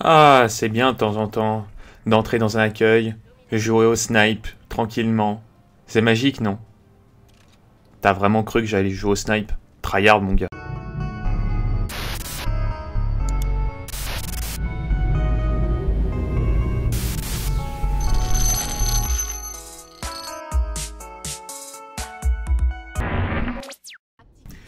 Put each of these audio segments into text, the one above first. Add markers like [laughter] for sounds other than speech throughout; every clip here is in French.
Ah, c'est bien de temps en temps d'entrer dans un accueil, jouer au snipe tranquillement. C'est magique, non T'as vraiment cru que j'allais jouer au snipe Tryhard, mon gars.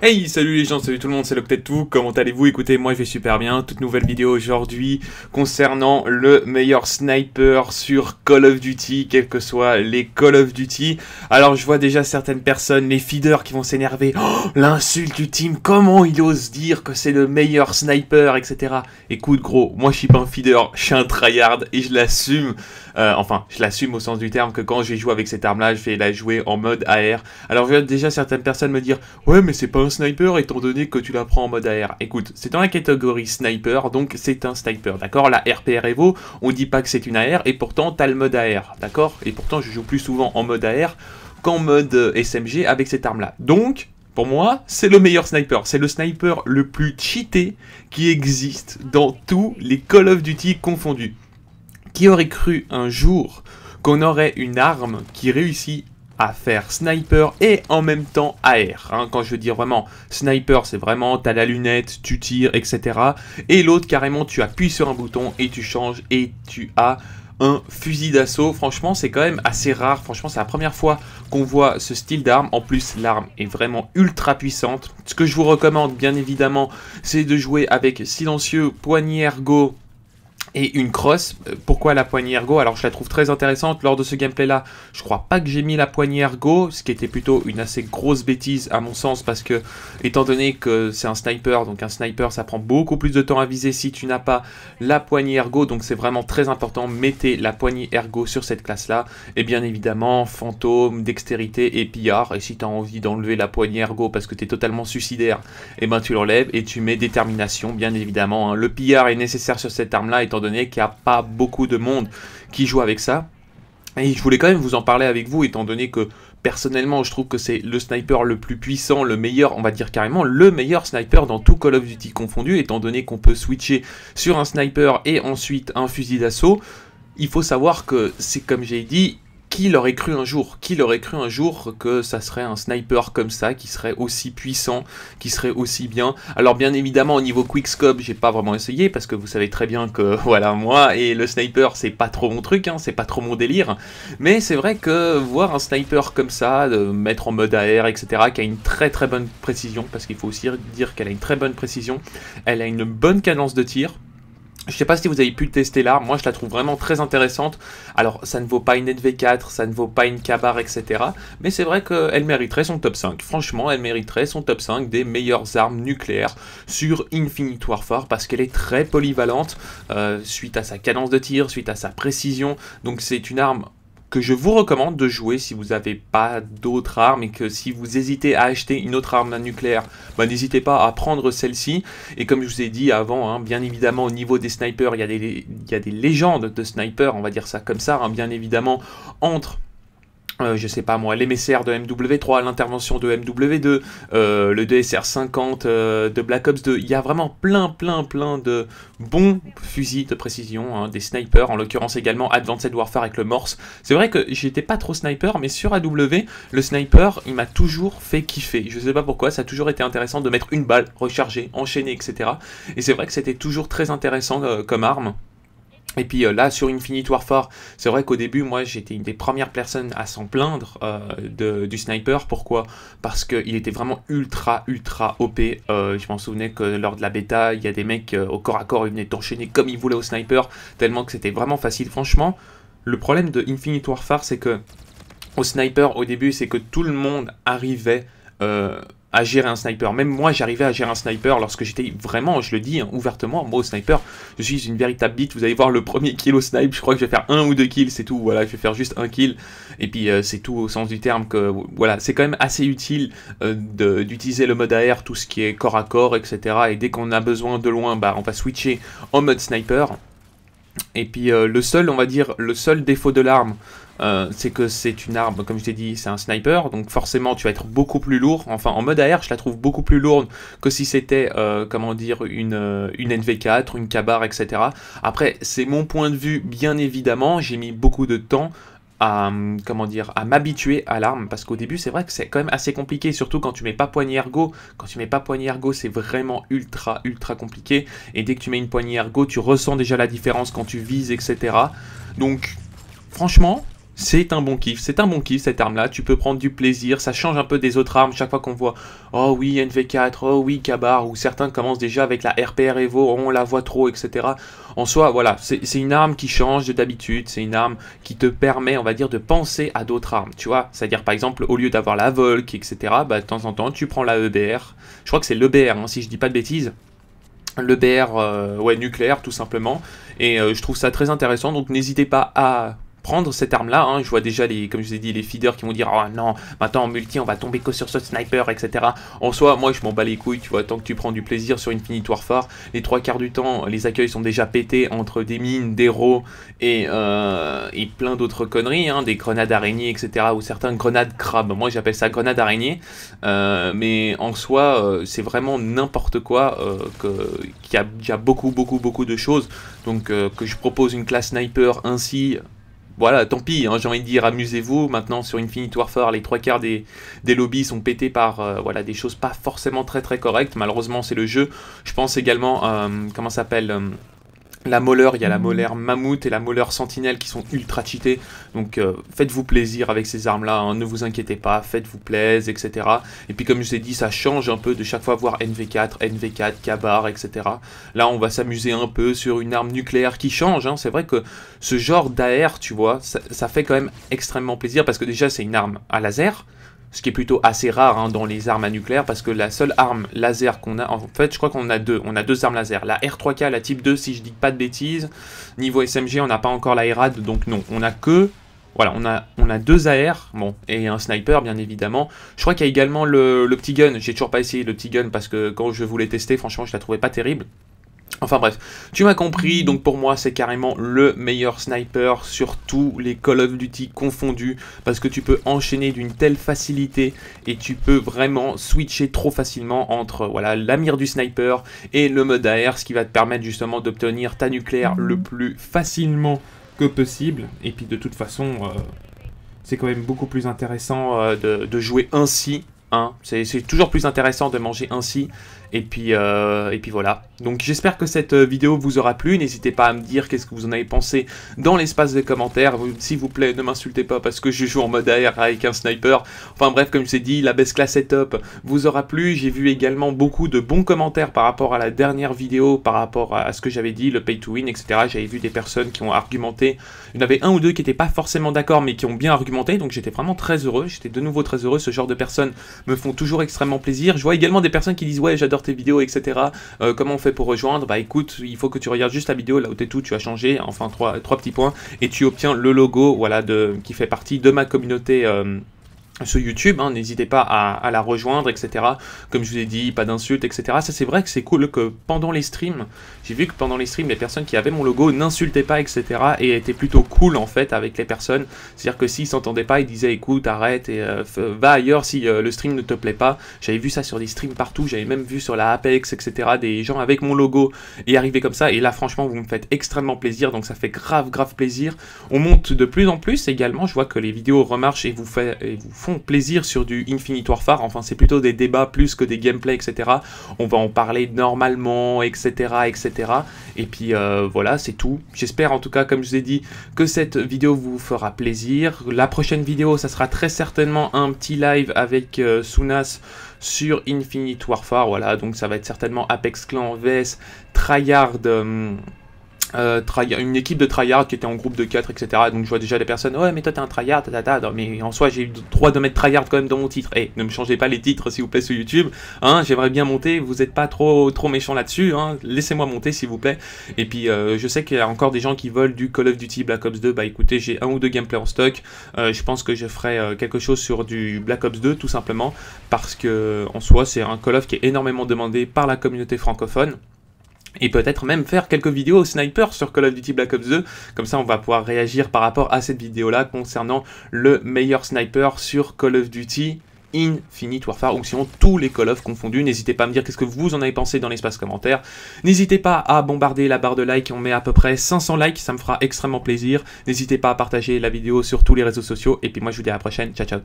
Hey, salut les gens, salut tout le monde, c'est le tout. Comment allez-vous Écoutez, moi je vais super bien. Toute nouvelle vidéo aujourd'hui concernant le meilleur sniper sur Call of Duty, quels que soient les Call of Duty. Alors, je vois déjà certaines personnes, les feeders qui vont s'énerver. Oh, l'insulte du team, comment il ose dire que c'est le meilleur sniper, etc. Écoute, gros, moi je suis pas un feeder, je suis un tryhard et je l'assume. Euh, enfin, je l'assume au sens du terme que quand j'ai joué avec cette arme-là, je vais la jouer en mode AR. Alors, je vois déjà certaines personnes me dire Ouais, mais c'est pas sniper étant donné que tu la prends en mode air. Écoute, c'est dans la catégorie sniper, donc c'est un sniper, d'accord La RPR Evo, on dit pas que c'est une AR, et pourtant t'as le mode AR, d'accord Et pourtant je joue plus souvent en mode AR qu'en mode euh, SMG avec cette arme-là. Donc, pour moi, c'est le meilleur sniper. C'est le sniper le plus cheaté qui existe dans tous les Call of Duty confondus. Qui aurait cru un jour qu'on aurait une arme qui réussit à faire sniper et en même temps AR. Hein. Quand je veux dire vraiment sniper, c'est vraiment t'as la lunette, tu tires, etc. Et l'autre, carrément, tu appuies sur un bouton et tu changes et tu as un fusil d'assaut. Franchement, c'est quand même assez rare. Franchement, c'est la première fois qu'on voit ce style d'arme. En plus, l'arme est vraiment ultra puissante. Ce que je vous recommande, bien évidemment, c'est de jouer avec silencieux, poignée ergo, et une crosse. Euh, pourquoi la poignée ergo Alors je la trouve très intéressante lors de ce gameplay là. Je crois pas que j'ai mis la poignée ergo, ce qui était plutôt une assez grosse bêtise à mon sens parce que étant donné que c'est un sniper, donc un sniper ça prend beaucoup plus de temps à viser si tu n'as pas la poignée ergo, donc c'est vraiment très important, mettez la poignée ergo sur cette classe là. Et bien évidemment, fantôme, dextérité et pillard. Et si tu as envie d'enlever la poignée ergo parce que tu es totalement suicidaire, et eh ben tu l'enlèves et tu mets détermination bien évidemment. Hein. Le pillard est nécessaire sur cette arme là étant donné qu'il n'y a pas beaucoup de monde qui joue avec ça. Et je voulais quand même vous en parler avec vous, étant donné que personnellement je trouve que c'est le sniper le plus puissant, le meilleur, on va dire carrément le meilleur sniper dans tout Call of Duty confondu, étant donné qu'on peut switcher sur un sniper et ensuite un fusil d'assaut. Il faut savoir que c'est comme j'ai dit, qui l'aurait cru un jour Qui l'aurait cru un jour que ça serait un sniper comme ça, qui serait aussi puissant, qui serait aussi bien Alors bien évidemment au niveau quickscope, j'ai pas vraiment essayé parce que vous savez très bien que [laughs] voilà moi et le sniper c'est pas trop mon truc, hein, c'est pas trop mon délire. Mais c'est vrai que voir un sniper comme ça, mettre en mode AR, etc., qui a une très très bonne précision parce qu'il faut aussi dire qu'elle a une très bonne précision, elle a une bonne cadence de tir. Je sais pas si vous avez pu tester l'arme, moi je la trouve vraiment très intéressante. Alors ça ne vaut pas une NV4, ça ne vaut pas une Kabar, etc. Mais c'est vrai qu'elle mériterait son top 5. Franchement, elle mériterait son top 5 des meilleures armes nucléaires sur Infinite Warfare parce qu'elle est très polyvalente euh, suite à sa cadence de tir, suite à sa précision. Donc c'est une arme que je vous recommande de jouer si vous n'avez pas d'autres armes et que si vous hésitez à acheter une autre arme nucléaire, bah, n'hésitez pas à prendre celle-ci. Et comme je vous ai dit avant, hein, bien évidemment au niveau des snipers, il y, a des, légendes de snipers, on va dire ça comme ça, hein, bien évidemment entre euh, je sais pas moi, l'émissaire de MW3, l'intervention de MW2, euh, le DSR-50 euh, de Black Ops 2. Il y a vraiment plein, plein, plein de bons fusils de précision, hein, des snipers, en l'occurrence également Advanced Warfare avec le Morse. C'est vrai que j'étais pas trop sniper, mais sur AW, le sniper, il m'a toujours fait kiffer. Je sais pas pourquoi, ça a toujours été intéressant de mettre une balle, recharger, enchaîner, etc. Et c'est vrai que c'était toujours très intéressant comme arme. Et puis euh, là, sur Infinite Warfare, c'est vrai qu'au début, moi, j'étais une des premières personnes à s'en plaindre euh, du sniper. Pourquoi Parce qu'il était vraiment ultra, ultra OP. Euh, je m'en souvenais que lors de la bêta, il y a des mecs au corps à corps, ils venaient t'enchaîner comme ils voulaient au sniper, tellement que c'était vraiment facile. Franchement, le problème de Infinite Warfare, c'est que au sniper, au début, c'est que tout le monde arrivait... Euh, à gérer un sniper. Même moi, j'arrivais à gérer un sniper lorsque j'étais vraiment, je le dis hein, ouvertement, moi au sniper, je suis une véritable bite. Vous allez voir le premier kill au snipe, je crois que je vais faire un ou deux kills, c'est tout. Voilà, je vais faire juste un kill. Et puis euh, c'est tout au sens du terme que voilà, c'est quand même assez utile euh, d'utiliser le mode AR, tout ce qui est corps à corps, etc. Et dès qu'on a besoin de loin, bah on va switcher en mode sniper. Et puis euh, le seul, on va dire, le seul défaut de l'arme, euh, c'est que c'est une arme, comme je t'ai dit, c'est un sniper, donc forcément tu vas être beaucoup plus lourd. Enfin, en mode AR, je la trouve beaucoup plus lourde que si c'était, euh, comment dire, une, une NV4, une cabare etc. Après, c'est mon point de vue, bien évidemment, j'ai mis beaucoup de temps à, comment dire, à m'habituer à l'arme, parce qu'au début, c'est vrai que c'est quand même assez compliqué, surtout quand tu mets pas poignée ergo. Quand tu mets pas poignée ergo, c'est vraiment ultra, ultra compliqué. Et dès que tu mets une poignée ergo, tu ressens déjà la différence quand tu vises, etc. Donc, franchement, c'est un bon kiff, c'est un bon kiff cette arme-là, tu peux prendre du plaisir, ça change un peu des autres armes, chaque fois qu'on voit, oh oui NV4, oh oui Kabar, ou certains commencent déjà avec la RPR Evo, on la voit trop, etc. En soi, voilà, c'est une arme qui change de d'habitude, c'est une arme qui te permet, on va dire, de penser à d'autres armes, tu vois, c'est-à-dire par exemple, au lieu d'avoir la Volk, etc., bah, de temps en temps, tu prends la EBR, je crois que c'est l'EBR, hein, si je dis pas de bêtises, l'EBR, euh, ouais, nucléaire tout simplement. Et euh, je trouve ça très intéressant, donc n'hésitez pas à cette arme-là. Hein. Je vois déjà, les, comme je vous ai dit, les feeders qui vont dire « Oh non, maintenant en multi, on va tomber que sur ce sniper, etc. » En soi, moi, je m'en bats les couilles, tu vois, tant que tu prends du plaisir sur une finitoire Warfare, les trois quarts du temps, les accueils sont déjà pétés entre des mines, des rots et, euh, et plein d'autres conneries, hein. des grenades araignées, etc. ou certains grenades crabes. Moi, j'appelle ça grenade araignée, euh, mais en soi, euh, c'est vraiment n'importe quoi, qu'il y, a beaucoup, beaucoup, beaucoup de choses. Donc, que je propose une classe sniper ainsi voilà, tant pis, hein, j'ai envie de dire, amusez-vous. Maintenant, sur Infinite Warfare, les trois quarts des, des lobbies sont pétés par euh, voilà, des choses pas forcément très très correctes. Malheureusement, c'est le jeu. Je pense également, euh, comment s'appelle euh, la molleur, il y a la mm. molaire mammouth et la molaire sentinelle qui sont ultra cheatées. Donc euh, faites-vous plaisir avec ces armes-là, hein, ne vous inquiétez pas, faites-vous plaisir, etc. Et puis comme je vous ai dit, ça change un peu de chaque fois voir NV4, NV4, Kabar, etc. Là, on va s'amuser un peu sur une arme nucléaire qui change. Hein. C'est vrai que ce genre d'AR, tu vois, ça, fait quand même extrêmement plaisir parce que déjà, c'est une arme à laser ce qui est plutôt assez rare hein, dans les armes à nucléaire, parce que la seule arme laser qu'on a, en fait, je crois qu'on a deux, on a deux armes laser, la R3K, la type 2, si je dis pas de bêtises, niveau SMG, on n'a pas encore la RAD, donc non, on a que, voilà, on a, on a deux AR, bon, et un sniper, bien évidemment, je crois qu'il y a également le, le petit gun, j'ai toujours pas essayé le petit gun, parce que quand je voulais tester, franchement, je la trouvais pas terrible, Enfin bref, tu m'as compris, donc pour moi c'est carrément le meilleur sniper sur tous les Call of Duty confondus parce que tu peux enchaîner d'une telle facilité et tu peux vraiment switcher trop facilement entre voilà la mire du sniper et le mode AR ce qui va te permettre justement d'obtenir ta nucléaire le plus facilement que possible et puis de toute façon euh, c'est quand même beaucoup plus intéressant euh, de, de jouer ainsi c'est toujours plus intéressant de manger ainsi. Et puis, euh, et puis voilà. Donc j'espère que cette euh, vidéo vous aura plu. N'hésitez pas à me dire qu'est-ce que vous en avez pensé dans l'espace des commentaires. S'il vous plaît, ne m'insultez pas parce que je joue en mode AR avec un sniper. Enfin bref, comme je vous ai dit, la best class top. vous aura plu. J'ai vu également beaucoup de bons commentaires par rapport à la dernière vidéo, par rapport à ce que j'avais dit, le pay to win, etc. J'avais vu des personnes qui ont argumenté. Il y en avait un ou deux qui n'étaient pas forcément d'accord, mais qui ont bien argumenté. Donc j'étais vraiment très heureux. J'étais de nouveau très heureux. Ce genre de personnes me font toujours extrêmement plaisir. Je vois également des personnes qui disent ouais j'adore tes vidéos, etc. Euh, comment on fait pour rejoindre Bah écoute, il faut que tu regardes juste la vidéo, là où t'es tout, tu as changé, enfin trois, trois petits points, et tu obtiens le logo voilà, de, qui fait partie de ma communauté. Euh, sur YouTube, hein, n'hésitez pas à, la rejoindre, etc. Comme je vous ai dit, pas d'insultes, etc. Ça c'est vrai que c'est cool que pendant les streams, j'ai vu que pendant les streams, les personnes qui avaient mon logo n'insultaient pas, etc. Et étaient plutôt cool en fait avec les personnes. C'est-à-dire que s'ils s'entendaient pas, ils disaient écoute, arrête et euh, va ailleurs si euh, le stream ne te plaît pas. J'avais vu ça sur des streams partout, j'avais même vu sur la Apex, etc. Des gens avec mon logo et arriver comme ça. Et là franchement, vous me faites extrêmement plaisir, donc ça fait grave, grave plaisir. On monte de plus en plus également, je vois que les vidéos remarchent et vous, fait, et vous plaisir sur du Infinite Warfare. Enfin, c'est plutôt des débats plus que des gameplays, etc. On va en parler normalement, etc., etc. Et puis euh, voilà, c'est tout. J'espère en tout cas, comme je vous ai dit, que cette vidéo vous fera plaisir. La prochaine vidéo, ça sera très certainement un petit live avec euh, Sunas sur Infinite Warfare. Voilà, donc ça va être certainement Apex Clan vs Tryhard. Euh, euh, une équipe de tryhard qui était en groupe de 4, etc. Donc je vois déjà des personnes, ouais, mais toi t'es un tryhard, non, mais en soi j'ai eu trois de mettre tryhard quand même dans mon titre. et eh, ne me changez pas les titres s'il vous plaît sur YouTube, hein, j'aimerais bien monter, vous êtes pas trop trop méchant là-dessus, hein. laissez-moi monter s'il vous plaît. Et puis euh, je sais qu'il y a encore des gens qui veulent du Call of Duty Black Ops 2, bah écoutez, j'ai un ou deux gameplays en stock, euh, je pense que je ferai quelque chose sur du Black Ops 2 tout simplement, parce que en soi c'est un Call of qui est énormément demandé par la communauté francophone et peut-être même faire quelques vidéos sniper sur Call of Duty Black Ops 2. Comme ça, on va pouvoir réagir par rapport à cette vidéo-là concernant le meilleur sniper sur Call of Duty. Infinite Warfare ou sinon tous les Call of confondus. N'hésitez pas à me dire qu'est-ce que vous en avez pensé dans l'espace commentaire. N'hésitez pas à bombarder la barre de like, on met à peu près 500 likes, ça me fera extrêmement plaisir. N'hésitez pas à partager la vidéo sur tous les réseaux sociaux et puis moi je vous dis à la prochaine, ciao ciao